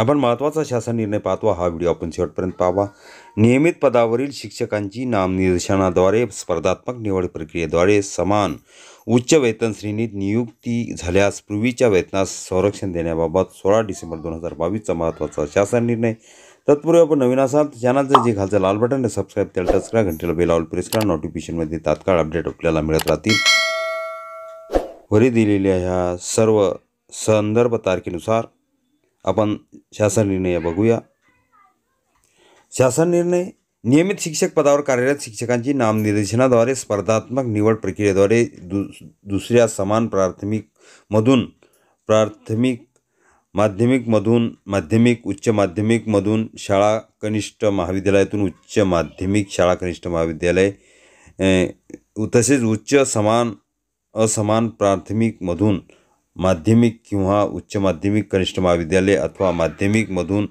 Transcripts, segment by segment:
आपण महत्त्वाचा शासन निर्णय पाहतो हा व्हिडिओ आपण शेवटपर्यंत पाहावा नियमित पदावरील शिक्षकांची नामनिर्देशनाद्वारे स्पर्धात्मक निवड प्रक्रियेद्वारे समान उच्च वेतन श्रेणीत नियुक्ती झाल्यास पूर्वीच्या वेतनास संरक्षण देण्याबाबत सोळा डिसेंबर दोन हजार बावीसचा महत्त्वाचा शासन निर्णय तत्पूर्वी आपण नवीन असाल जे खालचं लाल बटन सबस्क्राईब त्याला टच करा घंटेला ऑल प्रेस करा नोटिफिकेशनमध्ये तात्काळ अपडेट आपल्याला मिळत राहतील वरी दिलेल्या ह्या सर्व संदर्भ तारखेनुसार आपण शासन निर्णय बघूया शासन निर्णय नियमित शिक्षक पदावर कार्यरत शिक्षकांची नामनिर्देशनाद्वारे स्पर्धात्मक निवड प्रक्रियेद्वारे दु दुसऱ्या समान प्राथमिकमधून प्राथमिक माध्यमिकमधून माध्यमिक उच्च माध्यमिकमधून शाळा कनिष्ठ महाविद्यालयातून उच्च माध्यमिक शाळा कनिष्ठ महाविद्यालय तसेच उच्च समान असमान प्राथमिकमधून माध्यमिक किंवा उच्च माध्यमिक कनिष्ठ महाविद्यालय अथवा माध्यमिकमधून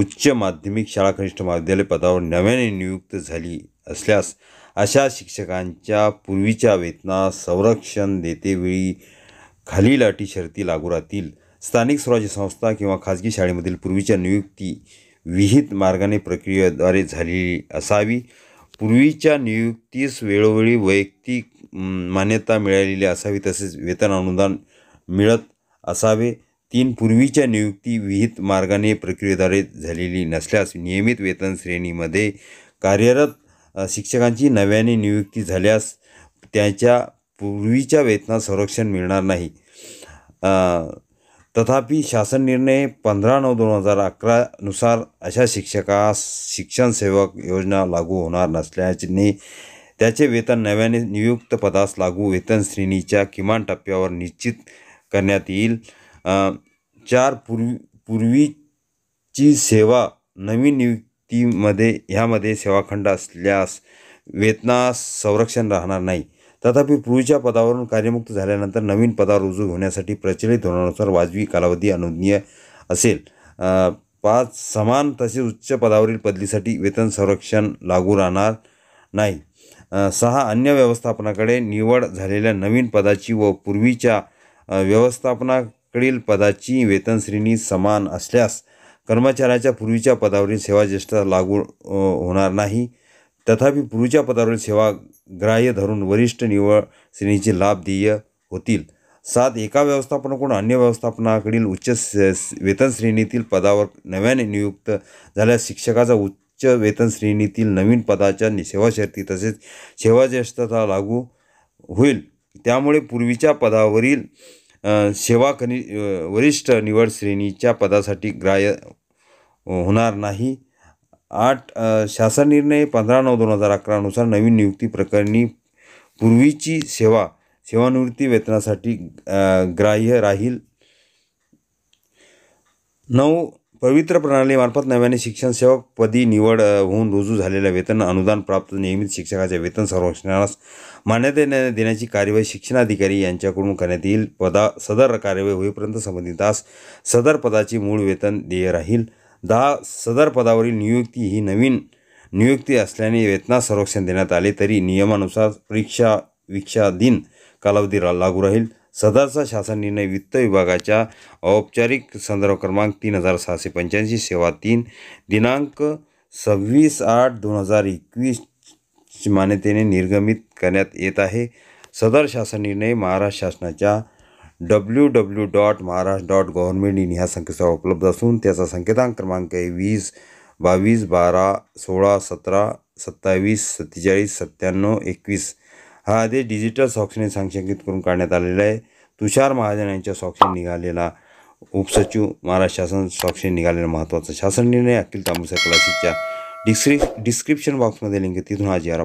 उच्च माध्यमिक शाळा कनिष्ठ महाविद्यालय पदावर नव्याने नियुक्त झाली असल्यास अशा शिक्षकांच्या पूर्वीच्या वेतना संरक्षण देतेवेळी खालील अटी शर्ती लागू राहतील स्थानिक स्वराज्य संस्था किंवा खाजगी शाळेमधील पूर्वीच्या नियुक्ती विहित मार्गाने प्रक्रियेद्वारे झालेली असावी पूर्वीच्या नियुक्तीस वेळोवेळी वैयक्तिक मान्यता मिळालेली असावी तसेच वेतन अनुदान मिळत असावे तीन पूर्वीच्या नियुक्ती विहित मार्गाने प्रक्रियेद्वारे झालेली नसल्यास नियमित वेतन श्रेणीमध्ये कार्यरत शिक्षकांची नव्याने नियुक्ती झाल्यास त्याच्या पूर्वीच्या वेतनात संरक्षण मिळणार नाही तथापि शासन निर्णय पंधरा नऊ दोन हजार अकरानुसार अशा शिक्षकास शिक्षण सेवक योजना लागू होणार नसल्याने त्याचे वेतन नव्याने नियुक्त पदास लागू वेतन श्रेणीच्या किमान टप्प्यावर निश्चित करण्यात येईल चार पूर्वी पूर्वीची सेवा नवीन नियुक्तीमध्ये ह्यामध्ये सेवाखंड असल्यास वेतनास संरक्षण राहणार नाही तथापि पूर्वीच्या पदावरून कार्यमुक्त झाल्यानंतर नवीन पदावर रुजू होण्यासाठी प्रचलित धोरणानुसार वाजवी कालावधी अनुज्ञेय असेल पाच समान तसेच उच्च पदावरील बदलीसाठी वेतन संरक्षण लागू राहणार नाही सहा अन्य व्यवस्थापनाकडे निवड झालेल्या नवीन पदाची व पूर्वीच्या व्यवस्थापनाकडील पदाची वेतनश्रेणी समान असल्यास कर्मचाऱ्याच्या पूर्वीच्या पदावरील सेवाज्येष्ठता लागू होणार नाही तथापि पूर्वीच्या पदावरील सेवा ग्राह्य धरून वरिष्ठ निवड श्रेणीचे लाभ देय होतील सात एका व्यवस्थापनाकडून अन्य व्यवस्थापनाकडील उच्च वेतन श्रेणीतील पदावर नव्याने नियुक्त झाल्यास शिक्षकाचा उच्च वेतन श्रेणीतील नवीन पदाच्या सेवाशर्ती तसेच सेवाज्येष्ठता लागू होईल त्यामुळे पूर्वीच्या पदावरील सेवा कनि वरिष्ठ निवड श्रेणीच्या पदासाठी ग्राह्य होणार नाही आठ शासन निर्णय पंधरा नऊ दोन हजार अकरानुसार नवीन नियुक्ती प्रकरणी पूर्वीची सेवा सेवानिवृत्ती वेतनासाठी ग्राह्य राहील नऊ पवित्र प्रणालीमार्फत नव्याने शिक्षण सेवक पदी निवड होऊन रुजू झालेल्या वेतन अनुदान प्राप्त नियमित शिक्षकाच्या वेतन संरक्षणास मान्यता देण्याची कार्यवाही शिक्षणाधिकारी यांच्याकडून करण्यात येईल पदा सदर कार्यवाही होईपर्यंत संबंधित आस सदर पदाची मूळ वेतन देय राहील दहा सदर पदावरील नियुक्ती ही नवीन नियुक्ती असल्याने वेतना संरक्षण देण्यात आले तरी नियमानुसार परीक्षा विक्षा दिन कालावधी लागू राहील सदरचा शासन निर्णय वित्त विभागाच्या औपचारिक संदर्भ क्रमांक तीन हजार सहाशे पंच्याऐंशी सेवा तीन दिनांक सव्वीस आठ दोन हजार एकवीस मान्यतेने निर्गमित करण्यात येत आहे सदर शासन निर्णय महाराष्ट्र शासनाच्या W W dot Maharashtra dot government in ह्या संकेतस्थळावर उपलब्ध असून त्याचा संकेतांक क्रमांक आहे वीस बावीस बारा सोळा सतरा सत्तावीस सत्तेचाळीस सत्त्याण्णव एकवीस हा आदेश डिजिटल सॉक्सने सांक्षांकित करून काढण्यात आलेला आहे तुषार महाजन यांच्या सॉक्षने निघालेला उपसचिव महाराष्ट्र शासन सॉक्षने निघालेला महत्त्वाचा शासन निर्णय अखिल तांबुसा क्लासिकच्या डिस्क्रि डिस्क्रिप्शन बॉक्समध्ये लिंक तिथून हा जी आर